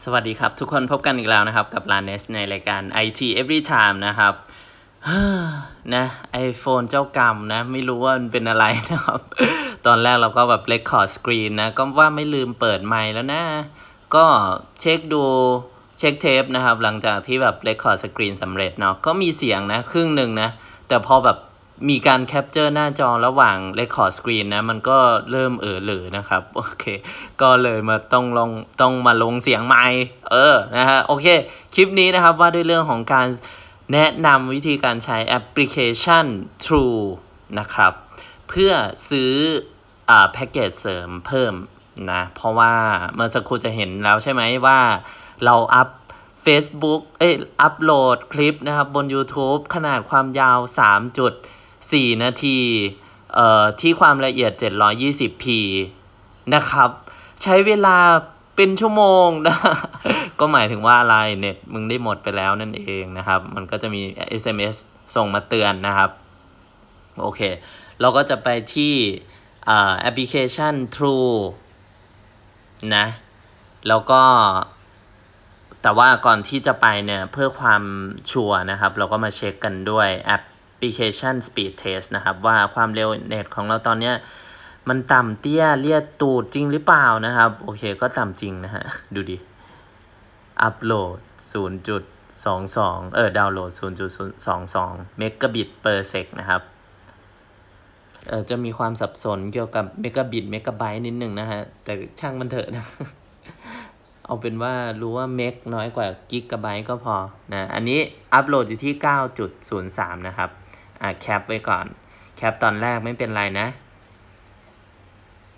สวัสดีครับ ทุกคนพบกันอีกแล้วนะครับ กับลานเนสในรายการ IT Every Time นะครับนะไอโฟนเจ้ากรรมนะ ไม่รู้ว่ามันเป็นอะไรนะครับตอนแรกเราก็แบบเลคคอร์ดสกรีนนะ ก็ว่าไม่ลืมเปิดไมค์แล้วนะ ก็เช็คดูเช็คเทปนะครับ หลังจากที่แบบเลคคอร์ดสกรีนสำเร็จเนาะก็มีเสียงนะครึ่งหนึ่งนะ แต่พอแบบมีการแคปเจอร์หน้าจอระหว่างเรคคอร์ดสกรีนะมันก็เริ่มเออหลือนะครับ โอเค ก็เลยมาต้องลงต้องมาลงเสียงไม้เออนะฮะโอเค คลิปนี้นะครับว่าด้วยเรื่องของการแนะนำวิธีการใช้แอปพลิเคชัน True นะครับ เพื่อซื้ออ่าแพ็กเกจเสริมเพิ่มนะเพราะว่าเมื่อสักครู่จะเห็นแล้วใช่ไหมว่าเราอัพ Facebook เอ้ยอัพโหลดคลิปนะครับ บน YouTube ขนาดความยาว3จุด4 นาที เอ่อ ที่ความละเอียด 720p นะครับ ใช้เวลาเป็นชั่วโมงนะ ก็หมายถึงว่าอะไร เน็ตมึงได้หมดไปแล้วนั่นเองนะครับ มันก็จะมี SMS ส่งมาเตือนนะครับ โอเค เราก็จะไปที่แอปพลิเคชัน True นะ แล้วก็ แต่ว่าก่อนที่จะไปเนี่ยเพื่อความชัวร์นะครับ เราก็มาเช็คกันด้วยแอปพลิเคชัน Speed Test นะครับ ว่าความเร็วเน็ตของเราตอนนี้มันต่ำเตี้ยเลียดตูดจริงหรือเปล่านะครับ โอเค ก็ต่ำจริงนะฮะ ดูดิ อัพโหลด 0.22 เออ ดาวน์โหลด0.22เมกะบิตเปอร์เซกนะครับ เออจะมีความสับสนเกี่ยวกับเมกะบิตเมกะไบต์นิดหนึ่งนะฮะ แต่ช่างมันเถอะนะ เอาเป็นว่ารู้ว่าเมกน้อยกว่ากิกะไบต์ก็พอนะอันนี้อัพโหลดอยู่ที่ 9.03 นะครับอ่ะแคปไว้ก่อนแคปตอนแรกไม่เป็นไรนะ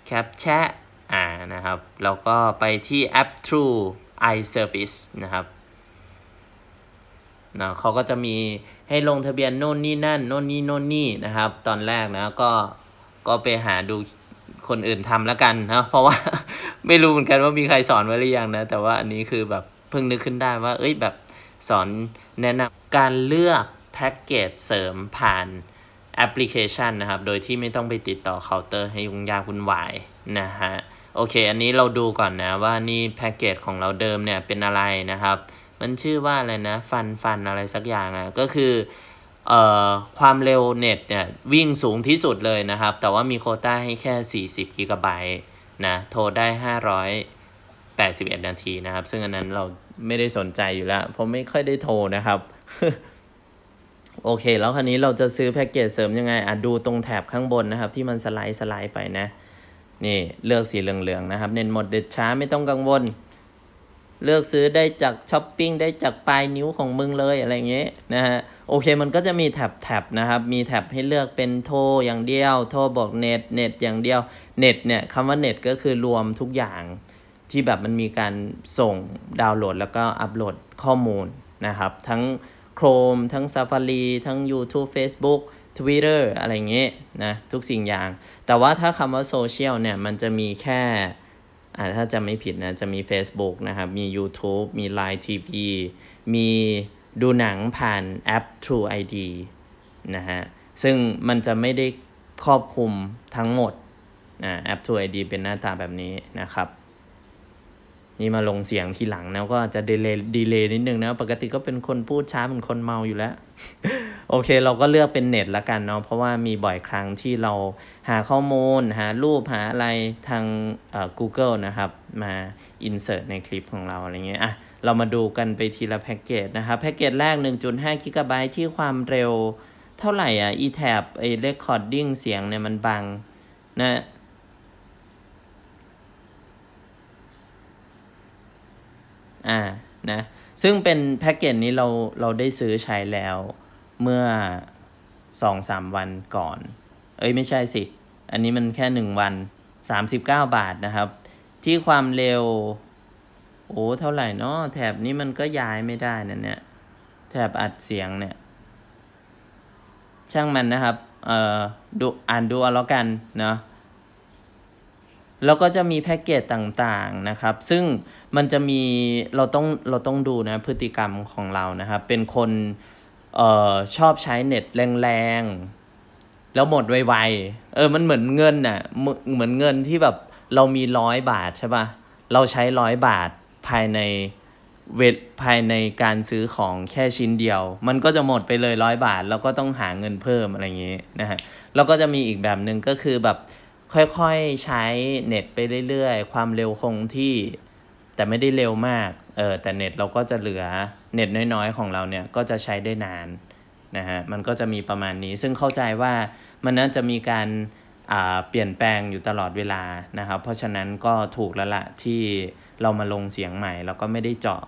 แคปแชะ อ่านะครับ แล้วก็ไปที่แอป True iService นะครับเนาะเขาก็จะมีให้ลงทะเบียนโน่นนี่นั่น โน่นนี่ โน่นนี่นะครับ ตอนแรกนะก็ก็ไปหาดูคนอื่นทำแล้วกันนะเพราะว่าไม่รู้เหมือนกันว่ามีใครสอนไว้หรือยังนะ แต่ว่าอันนี้คือแบบเพิ่งนึกขึ้นได้ว่าเอ้ยแบบสอนแนะนำการเลือกแพ็กเกจเสริมผ่านแอปพลิเคชันนะครับ โดยที่ไม่ต้องไปติดต่อเคาน์เตอร์ให้ยุ่งยากวุ่นวายนะฮะ โอเค อันนี้เราดูก่อนนะ ว่านี่แพ็กเกจของเราเดิมเนี่ยเป็นอะไรนะครับ มันชื่อว่าอะไรนะ ฟันฟันอะไรสักอย่างอะก็คือเอ่อความเร็วเน็ตเนี่ย วิ่งสูงที่สุดเลยนะครับ แต่ว่ามีโคต้าให้แค่40กิกะไบต์นะ โทรได้581นาทีนะครับ ซึ่งอันนั้นเราไม่ได้สนใจอยู่แล้วผมไม่ค่อยได้โทรนะครับโอเคแล้วคราวนี้เราจะซื้อแพ็กเกจเสริมยังไง อ่ะดูตรงแถบข้างบนนะครับ ที่มันสไลด์สไลด์ไปนะ นี่ เลือกสีเหลืองๆ นะครับ เน้นหมดเด็ดช้าไม่ต้องกังวลเลือกซื้อได้จากช้อปปิ้งได้จากปลายนิ้วของมึงเลยอะไรเงี้ยนะฮะโอเคมันก็จะมีแถบแถบนะครับ มีแถบให้เลือกเป็นโทรอย่างเดียว โทรบอกเน็ตเน็ตอย่างเดียวเน็ตเนี่ยคำว่าเน็ตก็คือรวมทุกอย่างที่แบบมันมีการส่งดาวน์โหลด แล้วก็อัปโหลดข้อมูลนะครับ ทั้ง Chrome ทั้ง Safari ทั้ง YouTube Facebook Twitter อะไรเงี้ยนะ ทุกสิ่งอย่าง แต่ว่าถ้าคำว่าโซเชียลเนี่ยมันจะมีแค่อ่าถ้าจะไม่ผิดนะ จะมี Facebook นะครับ มี YouTube มี Line TV มีดูหนังผ่านแอป True ID นะฮะ ซึ่งมันจะไม่ได้ครอบคลุมทั้งหมดนะแอป True ID เป็นหน้าตาแบบนี้นะครับนี่มาลงเสียงทีหลังนะก็จะดีเลย์ดีเลย์นิดนึงนะ ปกติก็เป็นคนพูดช้าเหมือนคนเมาอยู่แล้ว โอเค เราก็เลือกเป็นเน็ตละกันเนาะเพราะว่ามีบ่อยครั้งที่เราหาข้อมูลหารูปหาอะไรทางเอ่อ Google นะครับ มา insert ในคลิปของเรา อะไรเงี้ยอ่ะ เรามาดูกันไปทีละแพ็กเกจ นะครับ แพ็กเกจแรก 1.5กิกะไบต์ที่ความเร็วเท่าไหร่อ่ะ e-tab ไอ้ recording เสียงเนี่ยมันบังนะอ่า นะ ซึ่งเป็นแพ็กเกจนี้เรา เราได้ซื้อใช้แล้วเมื่อสองสามวันก่อน เอ้ยไม่ใช่สิ อันนี้มันแค่หนึ่งวันสามสิบเก้าบาทนะครับ ที่ความเร็วโอ้เท่าไหร่นาะแถบนี้มันก็ย้ายไม่ได้นะเนี่ย แถบอัดเสียงเนี่ย ช่างมันนะครับ เอ่อดูอ่านดูเอาแล้วกันเนาะแล้วก็จะมีแพ็กเกจต่างๆนะครับ ซึ่งมันจะมีเราต้องเราต้องดูนะพฤติกรรมของเรานะครับ เป็นคนเอ่อชอบใช้เน็ตแรงๆ แล้วหมดไวๆเออมันเหมือนเงินน่ะเหมือนเงินที่แบบเรามีร้อยบาทใช่ปะ่ะเราใช้ร้อยบาทภายในเวทภายในการซื้อของแค่ชิ้นเดียว มันก็จะหมดไปเลยร้อยบาทแล้วก็ต้องหาเงินเพิ่มอะไรอย่างเงี้นะฮะแล้วก็จะมีอีกแบบหนึ่งก็คือแบบค่อยๆใช้เน็ตไปเรื่อยๆ ความเร็วคงที่แต่ไม่ได้เร็วมากเออแต่เน็ตเราก็จะเหลือเน็ตน้อยๆ ของเราเนี่ยก็จะใช้ได้นานนะฮะมันก็จะมีประมาณนี้ซึ่งเข้าใจว่ามันน่าจะมีการเปลี่ยนแปลงอยู่ตลอดเวลานะครับ เพราะฉะนั้นก็ถูกแล้วละที่เรามาลงเสียงใหม่แล้วก็ไม่ได้เจาะ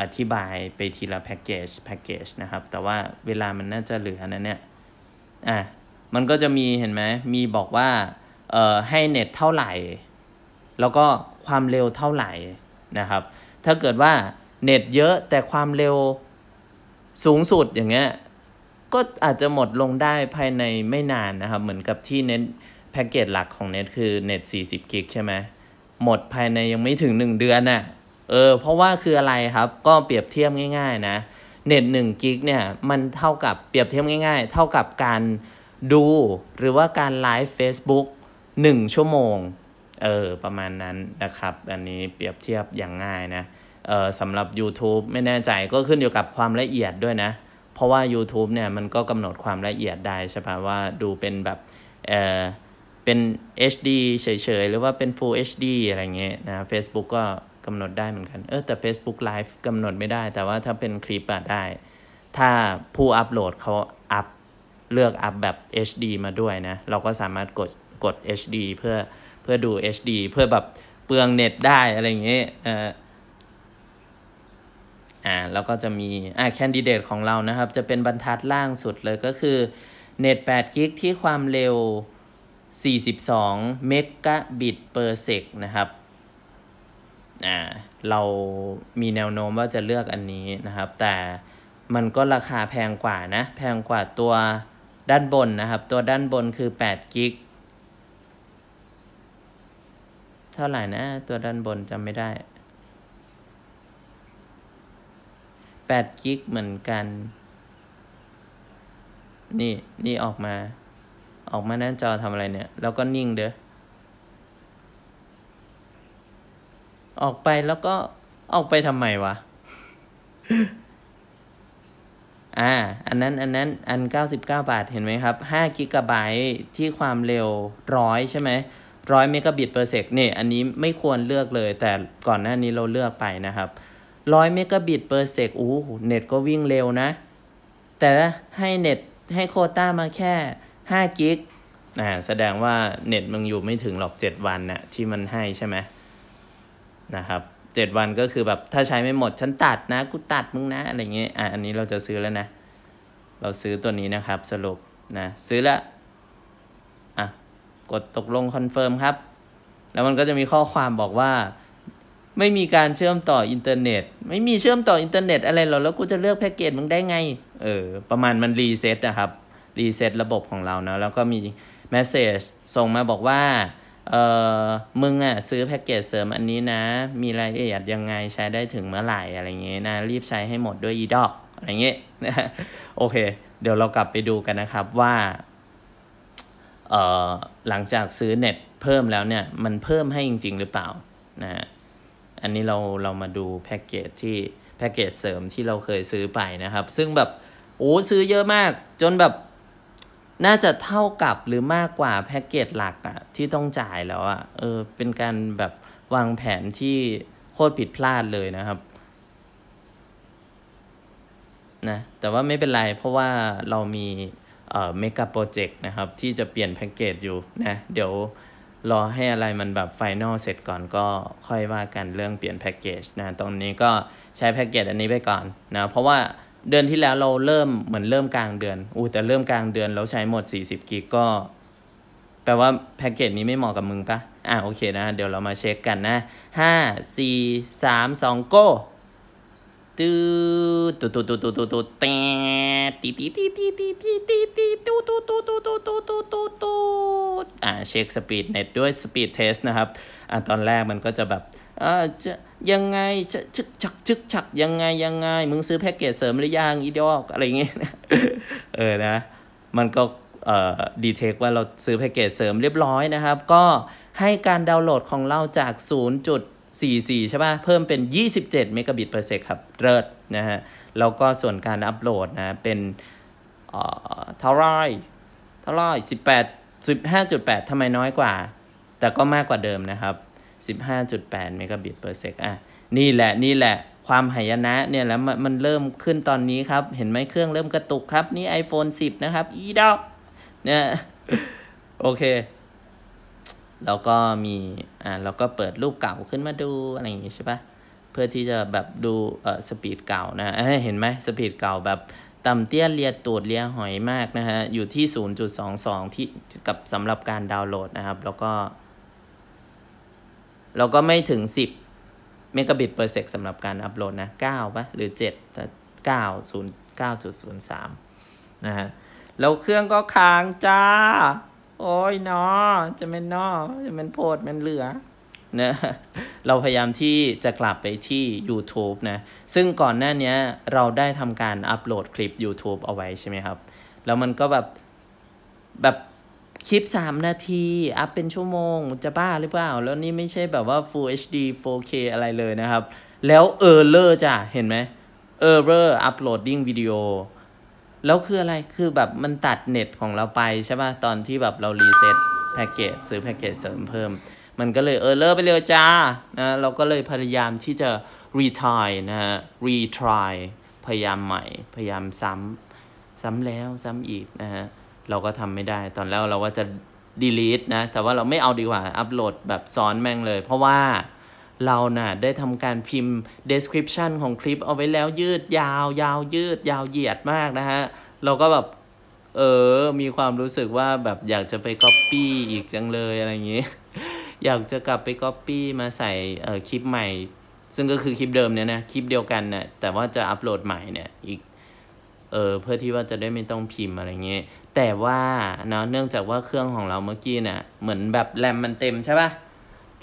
อธิบายไปทีละแพ็กเกจแพ็กเกจนะครับแต่ว่าเวลามันน่าจะเหลือนะเนี่ยอ่ะมันก็จะมีเห็นไหมมีบอกว่าให้เน็ตเท่าไหร่ แล้วก็ความเร็วเท่าไหร่นะครับ ถ้าเกิดว่าเน็ตเยอะแต่ความเร็วสูงสุดอย่างเงี้ย ก็อาจจะหมดลงได้ภายในไม่นานนะครับ เหมือนกับที่เน็ตแพ็กเกจหลักของเน็ตคือเน็ต 40 กิกใช่ไหมหมดภายในยังไม่ถึง 1 เดือนน่ะ เออเพราะว่าคืออะไรครับก็เปรียบเทียบง่ายๆนะ เน็ต 1 กิกเนี่ยมันเท่ากับเปรียบเทียบง่าย ๆ เท่ากับการดูหรือว่าการไลฟ์ Facebook หนึ่งชั่วโมง เออ ประมาณนั้นนะครับ อันนี้เปรียบเทียบอย่างง่ายนะ เออสำหรับ YouTube ไม่แน่ใจก็ขึ้นอยู่กับความละเอียดด้วยนะ เพราะว่า YouTube เนี่ยมันก็กำหนดความละเอียดได้ใช่ปะว่าดูเป็นแบบ เออเป็น HD เฉยๆ หรือว่าเป็น Full HD อะไรเงี้ยนะ a c e b o o กก็กำหนดได้เหมือนกัน เออ แต่ Facebook Live กำหนดไม่ได้ แต่ว่าถ้าเป็นคลิปอะได้ ถ้าผู้อัปโหลดเขาอัพเลือกอัพแบบ HD มาด้วยนะเราก็สามารถกดกด HD เพื่อเพื่อดู HD เพื่อแบบเปลืองเน็ตได้อะไรอย่างเงี้ยเอออ่า แล้วก็จะมี อ่าแคนดิเดตของเรานะครับ จะเป็นบรรทัดล่างสุดเลยก็คือ เน็ต8กิกที่ความเร็ว 42เมกะบิตเปอร์เซกนะครับ อ่า เรามีแนวโน้มว่าจะเลือกอันนี้นะครับ แต่มันก็ราคาแพงกว่านะ แพงกว่าตัวด้านบนนะครับ ตัวด้านบนคือ8กิกเท่าไหร่นะตัวด้านบนจำไม่ได้8กิกเหมือนกัน นี่ นี่ออกมา ออกมาหน้าจอทำอะไรเนี่ย แล้วก็นิ่งเด้อออกไปแล้วก็ออกไปทำไมวะอ่าอันนั้น อันนั้น อัน 99 บาทเห็นไหมครับ5กิกะไบต์ที่ความเร็วร้อยใช่ไหมร้อยเมกะบิตเปอร์เซกเนี่ยอันนี้ไม่ควรเลือกเลย แต่ก่อนหน้านี้เราเลือกไปนะครับร้อยเมกะบิตเปอร์เซกอู้เน็ตก็วิ่งเร็วนะแต่ให้เน็ตให้โคต้ามาแค่5กิกอ่าแสดงว่าเน็ตมึงอยู่ไม่ถึงหรอก 7 วันนะที่มันให้ใช่ไหมนะครับเจ็ดวันก็คือแบบถ้าใช้ไม่หมดฉันตัดนะ กูตัดมึงนะอะไรเงี้ยอ่ะอันนี้เราจะซื้อแล้วนะ เราซื้อตัวนี้นะครับ สรุปนะซื้อละกดตกลงคอนเฟิร์มครับ แล้วมันก็จะมีข้อความบอกว่า ไม่มีการเชื่อมต่ออินเทอร์เน็ต ไม่มีเชื่อมต่ออินเทอร์เน็ตอะไรหรอแล้วกูจะเลือกแพ็กเกจมึงได้ไง เออ ประมาณมันรีเซ็ตนะครับรีเซ็ตระบบของเราเนาะแล้วก็มีเมสเซจส่งมาบอกว่า เออมึงอ่ะซื้อแพ็กเกจเสริมอันนี้นะ มีรายละเอียดยังไงใช้ได้ถึงเมื่อไหร่ อะไรเงี้ยนะ รีบใช้ให้หมดด้วยอีดอกอะไรเงี้ยโอเค เดี๋ยวเรากลับไปดูกันนะครับว่าหลังจากซื้อเน็ตเพิ่มแล้วเนี่ยมันเพิ่มให้จริง ๆ หรือเปล่านะฮะอันนี้เราเรามาดูแพ็กเกจที่แพ็กเกจเสริมที่เราเคยซื้อไปนะครับ ซึ่งแบบโอ้ซื้อเยอะมาก จนแบบน่าจะเท่ากับหรือมากกว่าแพ็กเกจหลักอะที่ต้องจ่ายแล้วอะเออเป็นการแบบวางแผนที่โคตรผิดพลาดเลยนะครับ นะ แต่ว่าไม่เป็นไรเพราะว่าเรามีเมกะโปรเจกต์นะครับ ที่จะเปลี่ยนแพ็กเกจอยู่นะ เดี๋ยวรอให้อะไรมันแบบไฟแนลเสร็จก่อนก็ค่อยว่ากันเรื่องเปลี่ยนแพ็กเกจนะตรงนี้ก็ใช้แพ็กเกจอันนี้ไปก่อนนะ เพราะว่าเดือนที่แล้วเราเริ่มเหมือนเริ่มกลางเดือนอู้แต่เริ่มกลางเดือนเราใช้หมด 40กิกก็แปลว่าแพ็กเกจนี้ไม่เหมาะกับมึงปะอ่าโอเคนะเดี๋ยวเรามาเช็คกันนะ 5 4 3 2 go ตื้อตุ๊ตุ๊ตุ๊ตุ๊ตุ๊ตุ๊แต่ตีตีตีตีตีตีตีตีตุตุตุตุตุตุตุตุตุ๊อ่าเช็คสปีดเน็ตด้วยสปีดเทสนะครับอ่าตอนแรกมัน ก็จะแบบเออจะยังไงชึกชักชึกชักยังไงยังไงมึงซื้อแพ็กเกจเสริมหรือยังอีดอกอะไรเงี้ยเออนะมันก็เอ่อดีเทคว่าเราซื้อแพ็กเกจเสริมเรียบร้อยนะครับ ก็ ให้การดาวน์โหลดของเราจาก0ย44 ใช่ป่ะ เพิ่มเป็น 27เมกะบิตเปอร์เซกครับ เริดนะฮะ แล้วก็ส่วนการอัปโหลดนะ เป็นเท่าไรเท่าไร18 15.8 ทำไมน้อยกว่า แต่ก็มากกว่าเดิมนะครับ 15.8เมกะบิตเปอร์เซกอ่ะ นี่แหละ นี่แหละ ความหายนะเนี่ยแล้วมันเริ่มขึ้นตอนนี้ครับ เห็นไหมเครื่องเริ่มกระตุกครับ นี่ iPhone 10 นะครับ อีดอกเนี่ยโอเคแล้วก็มี อ่าเราก็เปิดรูปเก่าขึ้นมาดูอะไรอย่างงี้ใช่ปะ เพื่อที่จะแบบดู เอ่อ สปีดเก่านะเห็นไหมสปีดเก่าแบบต่ำเตี้ยเลียตูดเลียหอยมากนะฮะ อยู่ที่ 0.22 ที่กับสำหรับการดาวน์โหลดนะครับ แล้วก็แล้วก็ไม่ถึง 10เมกะบิตเปอร์เซกสำหรับการอัปโหลดนะ 9ปะ หรือ7 9 0 9.03นะฮะ แล้วเครื่องก็ค้างจ้าโอ้ยนอจะเป็นนอจะเป็นโพดมันเหลือเนะเราพยายามที่จะกลับไปที่ YouTube นะ ซึ่งก่อนหน้านี้เราได้ทำการอัปโหลดคลิป YouTube เอาไว้ใช่ไหมครับ แล้วมันก็แบบ แบบคลิป 3 นาที อัพเป็นชั่วโมง จะบ้าหรือเปล่า แล้วนี่ไม่ใช่แบบว่า Full HD 4K อะไรเลยนะครับ แล้วเออร์เลอร์จ้ะเห็นไหมเออร์เลอร์อัปโหลดดิ้งวิดีโอแล้วคืออะไร คือแบบมันตัดเน็ตของเราไปใช่ป่ะ ตอนที่แบบเรารีเซ็ตแพ็กเกจซื้อแพ็กเกจเสริมเพิ่ม มันก็เลยเออเลิกไปเลยจ้า นะ เราก็เลยพยายามที่จะ retry นะฮะ retry พยายามใหม่ พยายามซ้ำ ซ้ำแล้วซ้ำอีกนะฮะ เราก็ทำไม่ได้ ตอนแรกเราว่าจะ delete นะ แต่ว่าเราไม่เอาดีกว่า อัปโหลดแบบซ้อนแม่งเลย เพราะว่าเรานะ่ะได้ทำการพิมพ์ description ของคลิปเอาไว้แล้วยืดยาวยาวยืดยาวเหยียดมากนะฮะ เราก็แบบ เออ มีความรู้สึกว่าแบบอยากจะไป copy อีกจังเลยอะไรอย่างนี้ อยากจะกลับไป copy มาใส่ เออคลิปใหม่ ซึ่งก็คือคลิปเดิมเนี่ยนะ คลิปเดียวกันนะ่ะแต่ว่าจะอัปโหลดใหม่เนี่ย อีก เออเพื่อที่ว่าจะได้ไม่ต้องพิมพ์อะไรอย่เงี้ยแต่ว่าเนาะเนื่องจากว่าเครื่องของเราเมื่อกี้นะ่ะเหมือนแบบแรมมันเต็มใช่ปะ่ะ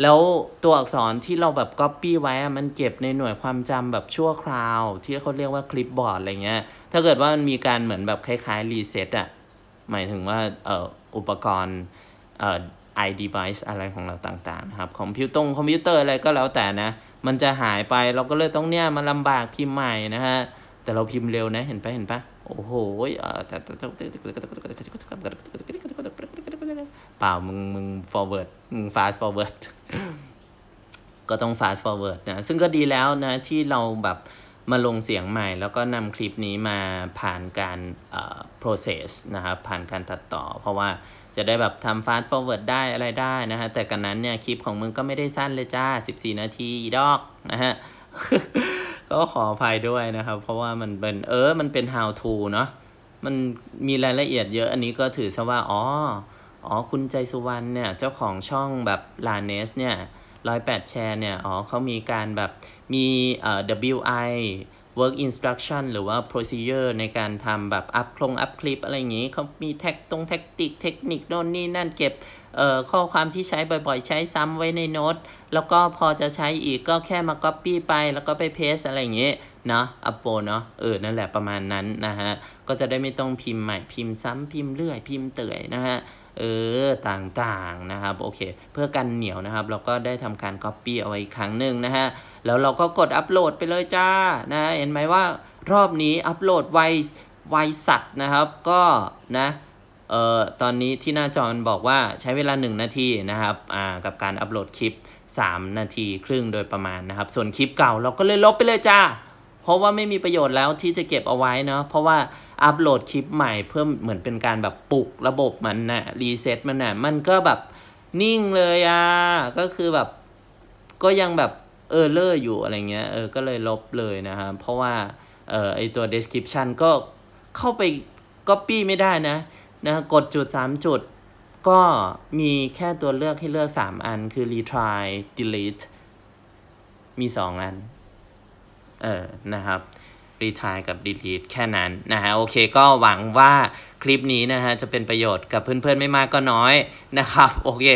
แล้วตัวอักษรที่เราแบบก๊อปปี้ไว้มันเก็บในหน่วยความจำแบบชั่วคราวที่เขาเรียกว่าคลิปบอร์ดอะไรเงี้ยถ้าเกิดว่ามันมีการเหมือนแบบคล้ายๆรีเซ็ตอะหมายถึงว่าเอ่ออุปกรณ์เอ่อ i เ e v i c e อะไรของเราต่างๆนะครับ คอมพิวตรงคอมพิวเตอร์อะไรก็แล้วแต่นะ มันจะหายไปเราก็เลยต้องเนี่ยมาลำบากพิมพ์ใหม่นะฮะ แต่เราพิมพ์เร็วนะ เห็นปะเห็นปะโอ้โหเออเปล่ามึงมึง forward มึง fast forward ก็ต้อง fast forward นะซึ่งก็ดีแล้วนะที่เราแบบมาลงเสียงใหม่ แล้วก็นำคลิปนี้มาผ่านการ process นะครับผ่านการตัดต่อ เพราะว่าจะได้แบบทำ fast forward ได้อะไรได้นะฮะแต่กันนั้นเนี่ยคลิปของมึงก็ไม่ได้สั้นเลยจ้า 14 นาทีดอกนะฮะก็ขออภัยด้วยนะครับ เพราะว่ามันเป็นเออมันเป็น how to เนาะมันมีรายละเอียดเยอะอันนี้ก็ถือซะว่าอ๋ออ๋อ คุณใจสุวรรณเนี่ย เจ้าของช่องแบบลานเนสเนี่ยร้อยแปดแชร์เนี่ย อ๋อเขามีการแบบ มีเอ่อ WI work instruction หรือว่า procedure ในการทำแบบอัพคลงอัพคลิปอะไรอย่างนี้ เขามีแท็กตรงแท็กติกเทคนิคโน่น นี่นั่นเก็บ เอ่อ ข้อความที่ใช้บ่อยๆ ใช้ซ้ำไว้ในโน้ต แล้วก็พอจะใช้อีกก็แค่มา Copy ไป แล้วก็ไปเพสอะไรอย่างนี้เนาะอัปโปเนาะ เออ นั่นแหละประมาณนั้นนะฮะ ก็จะได้ไม่ต้องพิมพ์ใหม่ พิมพ์ซ้ำพิมพ์เรื่อย พิมพ์เตื่อยนะฮะเออ ต่าง ๆ นะครับ โอเค เพื่อกันเหนียวนะครับเราก็ได้ทำการ Copy เอาไว้ครั้งหนึ่งนะฮะ แล้วเราก็กดอัปโหลดไปเลยจ้า นะเห็นไหมว่ารอบนี้อัปโหลดไวไวสัตว์นะครับ ก็นะ เอ่อตอนนี้ที่หน้าจอมันบอกว่าใช้เวลา 1 นาทีนะครับอ่ากับการอัปโหลดคลิป 3 นาทีครึ่งโดยประมาณนะครับ ส่วนคลิปเก่าเราก็เลยลบไปเลยจ้าเพราะว่าไม่มีประโยชน์แล้วที่จะเก็บเอาไว้เนาะเพราะว่าอัปโหลดคลิปใหม่เพิ่มเหมือนเป็นการแบบปลุกระบบมันนะรีเซ็ตมันนะมันก็แบบนิ่งเลยอะ่ะ ก็คือแบบก็ยังแบบเออเลอร์อยู่อะไรเงี้ยเออก็เลยลบเลยนะครับ เพราะว่าเออไอตัว description ก็เข้าไป copy ไม่ได้นะนะกดจุด 3 จุดก็มีแค่ตัวเลือกให้เลือก 3 อันคือ retry delete มี 2 อันเออนะครับรีทายกับดีลีทแค่นั้นนะฮะ โอเค ก็หวังว่าคลิปนี้นะฮะ จะเป็นประโยชน์กับเพื่อนๆไม่มากก็น้อยนะครับ โอเค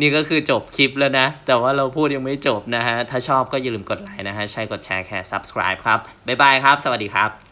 นี่ก็คือจบคลิปแล้วนะ แต่ว่าเราพูดยังไม่จบนะฮะ ถ้าชอบก็อย่าลืมกดไลค์นะฮะ ใช่ กดแชร์แค่ subscribe ครับ บ๊ายบายครับ สวัสดีครับ